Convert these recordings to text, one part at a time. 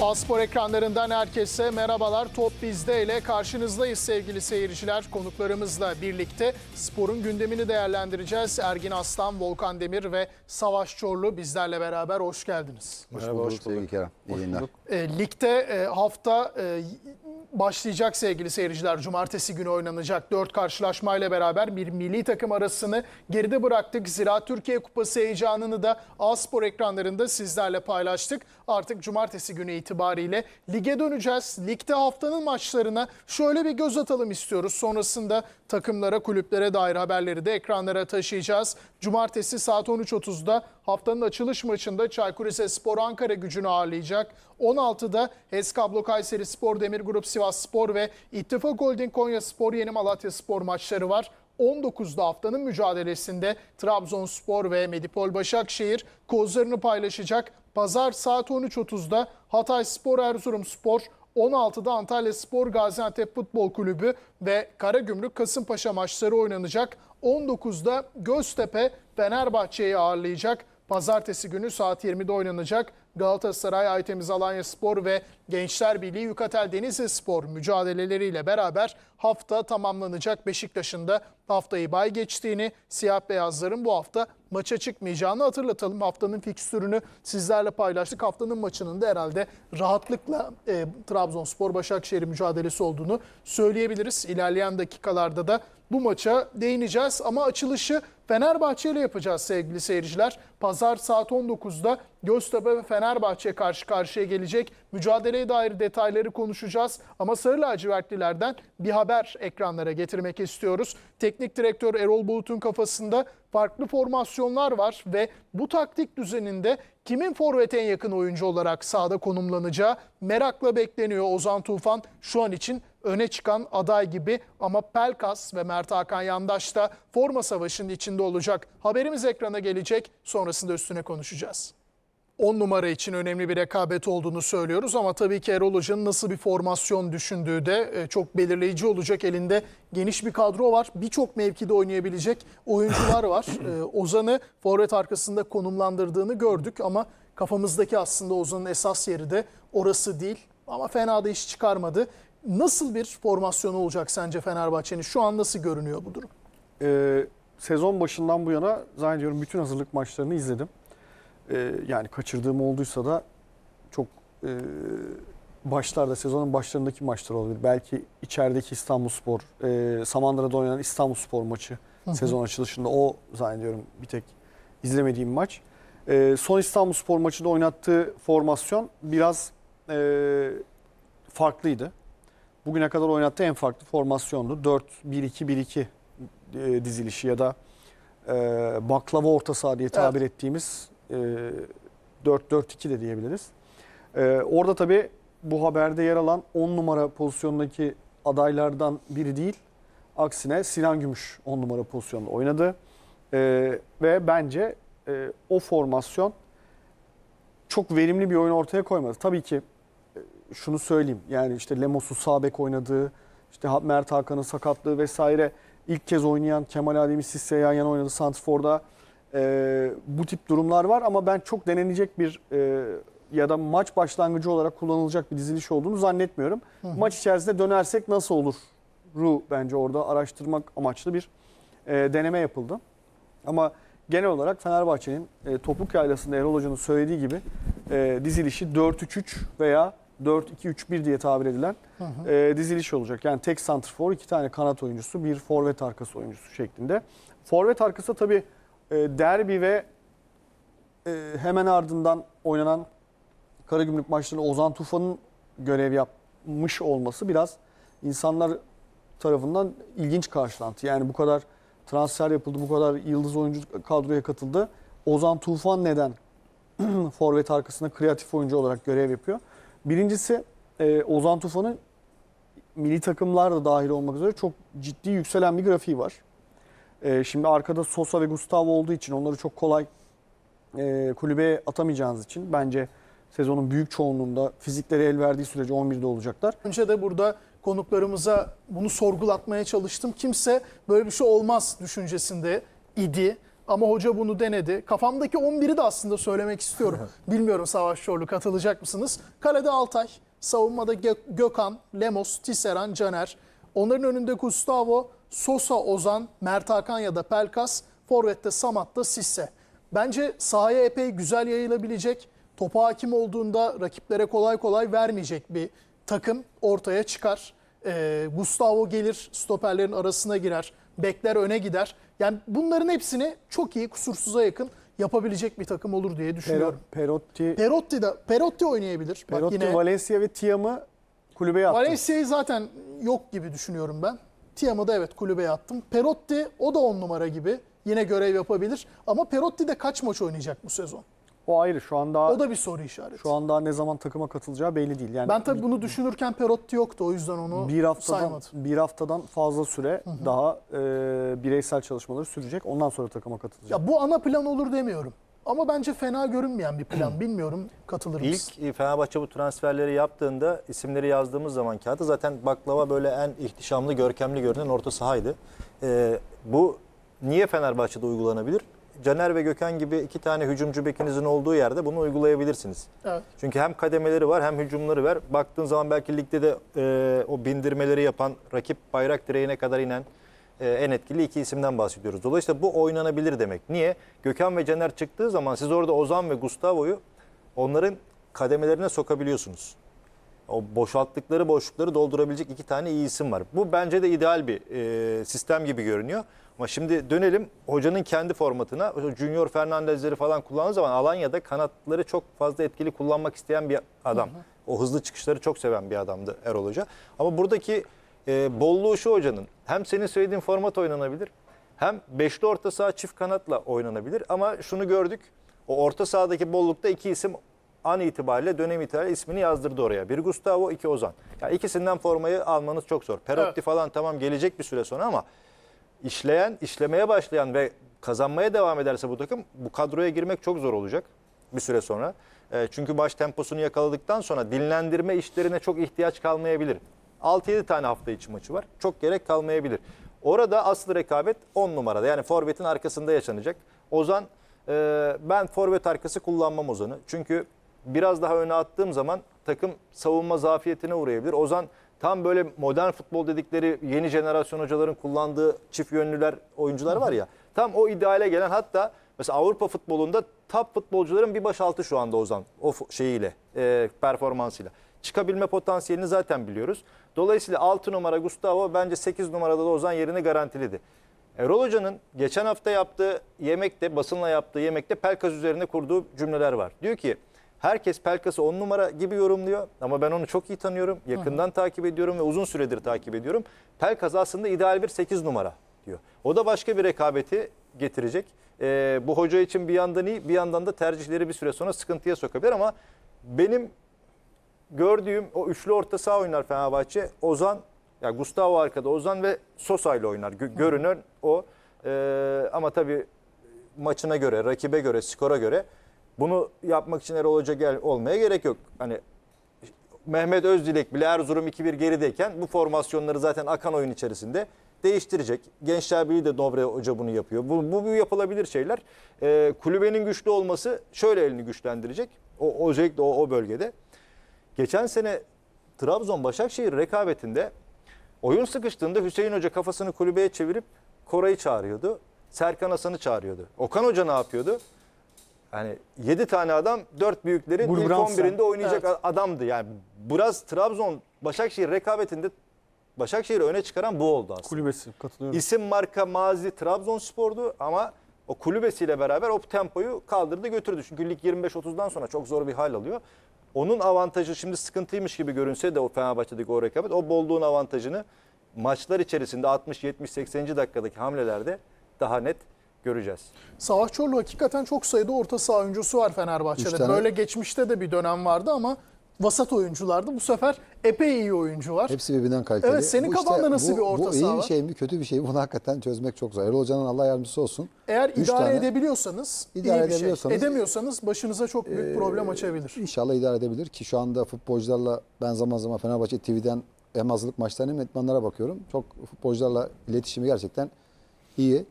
Aspor ekranlarından herkese merhabalar. Top bizde ile karşınızdayız sevgili seyirciler. Konuklarımızla birlikte sporun gündemini değerlendireceğiz. Ergin Aslan, Volkan Demir ve Savaş Çorlu bizlerle beraber hoş geldiniz. Hoş bulduk, hoş bulduk. sevgili Kerem. İyi günler. E, ligde e, hafta e, başlayacak sevgili seyirciler. Cumartesi günü oynanacak 4 karşılaşmayla beraber bir milli takım arasını geride bıraktık. Zira Türkiye Kupası heyecanını da Aspor ekranlarında sizlerle paylaştık. Artık cumartesi günü itibariyle lige döneceğiz. Ligde haftanın maçlarına şöyle bir göz atalım istiyoruz. Sonrasında takımlara, kulüplere dair haberleri de ekranlara taşıyacağız. Cumartesi saat 13.30'da haftanın açılış maçında Çaykur Rizespor Ankara gücünü ağırlayacak. 16'da Eskablo Kayseri Spor Demir Grup Sivas Spor ve İttifak Holding Konya Spor Yeni Malatya Spor maçları var. 19'da haftanın mücadelesinde Trabzonspor ve Medipol Başakşehir kozlarını paylaşacak. Pazar saat 13.30'da Hatay Spor Erzurum Spor, 16'da Antalya Spor Gaziantep Futbol Kulübü ve Karagümrük Kasımpaşa maçları oynanacak. 19'da Göztepe Fenerbahçe'yi ağırlayacak. Pazartesi günü saat 20'de oynanacak. Galatasaray, Aytemiz Alanya Spor ve Gençler Birliği Yukatel Denizli Spor mücadeleleriyle beraber hafta tamamlanacak. Beşiktaş'ın da haftayı bay geçtiğini, siyah beyazların bu hafta maça çıkmayacağını hatırlatalım. Haftanın fikstürünü sizlerle paylaştık. Haftanın maçının da herhalde rahatlıkla e, Trabzonspor-Başakşehir mücadelesi olduğunu söyleyebiliriz. İlerleyen dakikalarda da bu maça değineceğiz ama açılışı Fenerbahçe ile yapacağız sevgili seyirciler. Pazar saat 19'da Göztepe ve Fenerbahçe karşı karşıya gelecek. Mücadeleye dair detayları konuşacağız ama Sarı Lacivertlilerden bir haber görüntüler ekranlara getirmek istiyoruz. Teknik direktör Erol Bulut'un kafasında farklı formasyonlar var ve bu taktik düzeninde kimin forvete en yakın oyuncu olarak sahada konumlanacağı merakla bekleniyor. Ozan Tufan şu an için öne çıkan aday gibi ama Pelkas ve Mert Hakan Yandaş da forma savaşının içinde olacak. Haberimiz ekrana gelecek sonrasında üstüne konuşacağız. 10 numara için önemli bir rekabet olduğunu söylüyoruz ama tabii ki Erol Hoca'nın nasıl bir formasyon düşündüğü de e, çok belirleyici olacak. Elinde geniş bir kadro var. Birçok mevkide oynayabilecek oyuncular var. E, Ozan'ı forvet arkasında konumlandırdığını gördük ama kafamızdaki aslında Ozan'ın esas yeri de orası değil. Ama fena da iş çıkarmadı. Nasıl bir formasyon olacak sence Fenerbahçe'nin? Şu an nasıl görünüyor bu durum? Ee, sezon başından bu yana zannediyorum bütün hazırlık maçlarını izledim. E, yani kaçırdığım olduysa da çok e, başlarda sezonun başlarındaki maçlar olabilir. Belki içerideki İstanbulspor, e, Samandıra'da oynanan İstanbulspor maçı hı hı. sezon açılışında o zannediyorum bir tek izlemediğim maç. E, son İstanbulspor maçında oynattığı formasyon biraz e, farklıydı. Bugüne kadar oynattığı en farklı formasyondu. 4-1-2-1-2 e, dizilişi ya da e, baklava orta saha diye tabir evet. ettiğimiz 4-4-2 ee, de diyebiliriz. Ee, orada tabii bu haberde yer alan 10 numara pozisyondaki adaylardan biri değil. Aksine Sinan Gümüş 10 numara pozisyonda oynadı. Ee, ve bence e, o formasyon çok verimli bir oyun ortaya koymadı. Tabii ki e, şunu söyleyeyim. Yani işte Lemos'u Sabek oynadığı, işte Mert Hakan'ın sakatlığı vesaire ilk kez oynayan Kemal Adem'i Sisse'ye yan yana oynadı Santrfor'da. E, ee, bu tip durumlar var ama ben çok denenecek bir e, ya da maç başlangıcı olarak kullanılacak bir diziliş olduğunu zannetmiyorum. Hı hı. Maç içerisinde dönersek nasıl olur? Ru bence orada araştırmak amaçlı bir e, deneme yapıldı. Ama genel olarak Fenerbahçe'nin e, topuk yaylasında Erol Hoca'nın söylediği gibi e, dizilişi 4-3-3 veya 4-2-3-1 diye tabir edilen hı hı. E, diziliş olacak. Yani tek center for iki tane kanat oyuncusu, bir forvet arkası oyuncusu şeklinde. Forvet arkası tabii e, derbi ve ee, hemen ardından oynanan Karagümrük maçlarında Ozan Tufan'ın görev yapmış olması biraz insanlar tarafından ilginç karşılandı. Yani bu kadar transfer yapıldı, bu kadar yıldız oyuncu kadroya katıldı. Ozan Tufan neden forvet arkasında kreatif oyuncu olarak görev yapıyor? Birincisi e, Ozan Tufan'ın milli takımlar da dahil olmak üzere çok ciddi yükselen bir grafiği var. E, şimdi arkada Sosa ve Gustavo olduğu için onları çok kolay e, kulübeye atamayacağınız için bence sezonun büyük çoğunluğunda fizikleri el verdiği sürece 11'de olacaklar. Önce de burada konuklarımıza bunu sorgulatmaya çalıştım. Kimse böyle bir şey olmaz düşüncesinde idi. Ama hoca bunu denedi. Kafamdaki 11'i de aslında söylemek istiyorum. Bilmiyorum Savaş Çorlu katılacak mısınız? Kalede Altay, savunmada Gökhan, Lemos, Tisseran, Caner. Onların önünde Gustavo, Sosa, Ozan, Mert Hakan ya da Pelkas. Forvet'te Samat'ta Sisse. Bence sahaya epey güzel yayılabilecek, topa hakim olduğunda rakiplere kolay kolay vermeyecek bir takım ortaya çıkar. Ee, Gustavo gelir, stoperlerin arasına girer, bekler öne gider. Yani bunların hepsini çok iyi, kusursuza yakın yapabilecek bir takım olur diye düşünüyorum. Perotti Perotti de Perotti oynayabilir. Perotti, Bak yine Valencia ve Tiam'ı kulübeye attı. Valencia'yı zaten yok gibi düşünüyorum ben. Tiam'ı da evet kulübeye attım. Perotti o da on numara gibi yine görev yapabilir. Ama Perotti de kaç maç oynayacak bu sezon? O ayrı şu anda. O da bir soru işareti. Şu anda ne zaman takıma katılacağı belli değil. Yani ben tabii bunu düşünürken Perotti yoktu o yüzden onu bir haftadan, saymadım. Bir haftadan fazla süre hı hı. daha e, bireysel çalışmaları sürecek. Ondan sonra takıma katılacak. Ya bu ana plan olur demiyorum. Ama bence fena görünmeyen bir plan. Bilmiyorum katılır mısın? İlk e, Fenerbahçe bu transferleri yaptığında isimleri yazdığımız zaman kağıda zaten baklava böyle en ihtişamlı, görkemli görünen orta sahaydı. Ee, bu niye Fenerbahçe'de uygulanabilir? Caner ve Gökhan gibi iki tane hücumcu bekinizin olduğu yerde bunu uygulayabilirsiniz. Evet. Çünkü hem kademeleri var hem hücumları var. Baktığın zaman belki ligde de e, o bindirmeleri yapan, rakip bayrak direğine kadar inen e, en etkili iki isimden bahsediyoruz. Dolayısıyla bu oynanabilir demek. Niye? Gökhan ve Caner çıktığı zaman siz orada Ozan ve Gustavo'yu onların kademelerine sokabiliyorsunuz o boşalttıkları boşlukları doldurabilecek iki tane iyi isim var. Bu bence de ideal bir e, sistem gibi görünüyor. Ama şimdi dönelim hocanın kendi formatına. Junior Fernandez'leri falan kullandığı zaman Alanya'da kanatları çok fazla etkili kullanmak isteyen bir adam. Hı hı. O hızlı çıkışları çok seven bir adamdı Erol Hoca. Ama buradaki e, bolluğu şu hocanın. Hem senin söylediğin format oynanabilir. Hem beşli orta saha çift kanatla oynanabilir. Ama şunu gördük. O orta sahadaki bollukta iki isim an itibariyle dönem itibariyle ismini yazdırdı oraya. Bir Gustavo, iki Ozan. Yani ikisinden formayı almanız çok zor. Perotti evet. falan tamam gelecek bir süre sonra ama işleyen, işlemeye başlayan ve kazanmaya devam ederse bu takım bu kadroya girmek çok zor olacak bir süre sonra. E, çünkü baş temposunu yakaladıktan sonra dinlendirme işlerine çok ihtiyaç kalmayabilir. 6-7 tane hafta içi maçı var. Çok gerek kalmayabilir. Orada asıl rekabet 10 numarada. Yani forvetin arkasında yaşanacak. Ozan e, ben forvet arkası kullanmam Ozan'ı. Çünkü biraz daha öne attığım zaman takım savunma zafiyetine uğrayabilir. Ozan tam böyle modern futbol dedikleri yeni jenerasyon hocaların kullandığı çift yönlüler oyuncular var ya. Tam o ideale gelen hatta mesela Avrupa futbolunda top futbolcuların bir baş altı şu anda Ozan o şeyiyle e, performansıyla. Çıkabilme potansiyelini zaten biliyoruz. Dolayısıyla 6 numara Gustavo bence 8 numarada da Ozan yerini garantiledi. Erol Hoca'nın geçen hafta yaptığı yemekte, basınla yaptığı yemekte Pelkas üzerine kurduğu cümleler var. Diyor ki Herkes Pelkas'ı on numara gibi yorumluyor ama ben onu çok iyi tanıyorum. Yakından Hı -hı. takip ediyorum ve uzun süredir takip ediyorum. Pelkas aslında ideal bir 8 numara diyor. O da başka bir rekabeti getirecek. Ee, bu hoca için bir yandan iyi bir yandan da tercihleri bir süre sonra sıkıntıya sokabilir ama benim gördüğüm o üçlü orta saha oynar Fenerbahçe. Ozan, ya yani Gustavo arkada Ozan ve Sosa ile oynar. Gö görünen o. Ee, ama tabii maçına göre, rakibe göre, skora göre bunu yapmak için Erol Hoca gel olmaya gerek yok. Hani Mehmet Özdilek bile Erzurum 2-1 gerideyken bu formasyonları zaten akan oyun içerisinde değiştirecek. Gençler Birliği de Dobre Hoca bunu yapıyor. Bu, bu, bu yapılabilir şeyler. E, kulübenin güçlü olması şöyle elini güçlendirecek. O, özellikle o, o bölgede. Geçen sene Trabzon-Başakşehir rekabetinde oyun sıkıştığında Hüseyin Hoca kafasını kulübeye çevirip Koray'ı çağırıyordu. Serkan Hasan'ı çağırıyordu. Okan Hoca ne yapıyordu? Yani 7 tane adam 4 büyüklerin Bur ilk 11'inde oynayacak evet. adamdı. Yani biraz Trabzon Başakşehir rekabetinde Başakşehir'i öne çıkaran bu oldu aslında. Kulübesi katılıyorum. İsim marka mazi Trabzonspor'du ama o kulübesiyle beraber o tempoyu kaldırdı götürdü. Çünkü lig 25-30'dan sonra çok zor bir hal alıyor. Onun avantajı şimdi sıkıntıymış gibi görünse de o Fenerbahçe'deki o rekabet o bolluğun avantajını maçlar içerisinde 60-70-80. dakikadaki hamlelerde daha net göreceğiz. Savaş Çorlu hakikaten çok sayıda orta saha oyuncusu var Fenerbahçe'de. Üç Böyle geçmişte de bir dönem vardı ama vasat oyunculardı. Bu sefer epey iyi oyuncu var. Hepsi birbirinden kaliteli. Evet senin bu kafanda nasıl bu, bir orta saha Bu iyi bir şey mi kötü bir şey mi bunu hakikaten çözmek çok zor. Erol Hoca'nın Allah yardımcısı olsun. Eğer Üç idare tane, edebiliyorsanız idare iyi bir şey. Edemiyorsanız başınıza çok büyük e, problem açabilir. İnşallah idare edebilir ki şu anda futbolcularla ben zaman zaman Fenerbahçe TV'den hem hazırlık maçlarına hem etmanlara bakıyorum. Çok futbolcularla iletişimi gerçekten iyi.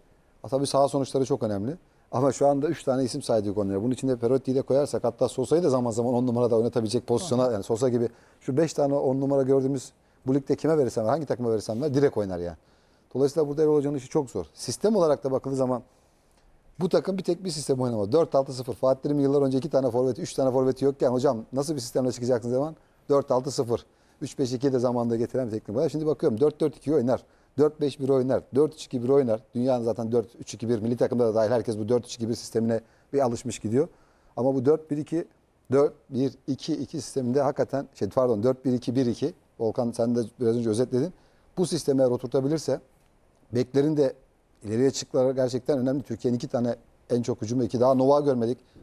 Tabii saha sonuçları çok önemli. Ama şu anda 3 tane isim saydık onlara. Bunun içinde Perotti'yi de koyarsak hatta Sosa'yı da zaman zaman 10 numarada oynatabilecek pozisyona yani Sosa gibi şu 5 tane 10 numara gördüğümüz bu ligde kime verirsem hangi takıma verirsem ver direkt oynar yani. Dolayısıyla burada Erol Hoca'nın işi çok zor. Sistem olarak da bakıldığı zaman bu takım bir tek bir sistem oynamadı. 4-6-0. Fatih Terim yıllar önce 2 tane forvet, 3 tane forveti yokken hocam nasıl bir sistemle çıkacaksınız zaman 4-6-0. 3-5-2'yi de zamanında getiren bir teknik var. Şimdi bakıyorum 4-4-2 oynar. 4-5-1 oynar, 4-3-2-1 oynar. Dünyanın zaten 4-3-2-1 milli takımda da dahil herkes bu 4-3-2-1 sistemine bir alışmış gidiyor. Ama bu 4-1-2 4-1-2-2 sisteminde hakikaten şey pardon 4-1-2-1-2 Volkan sen de biraz önce özetledin. Bu sisteme eğer oturtabilirse beklerin de ileriye çıkları gerçekten önemli. Türkiye'nin iki tane en çok hücumda iki daha Nova görmedik.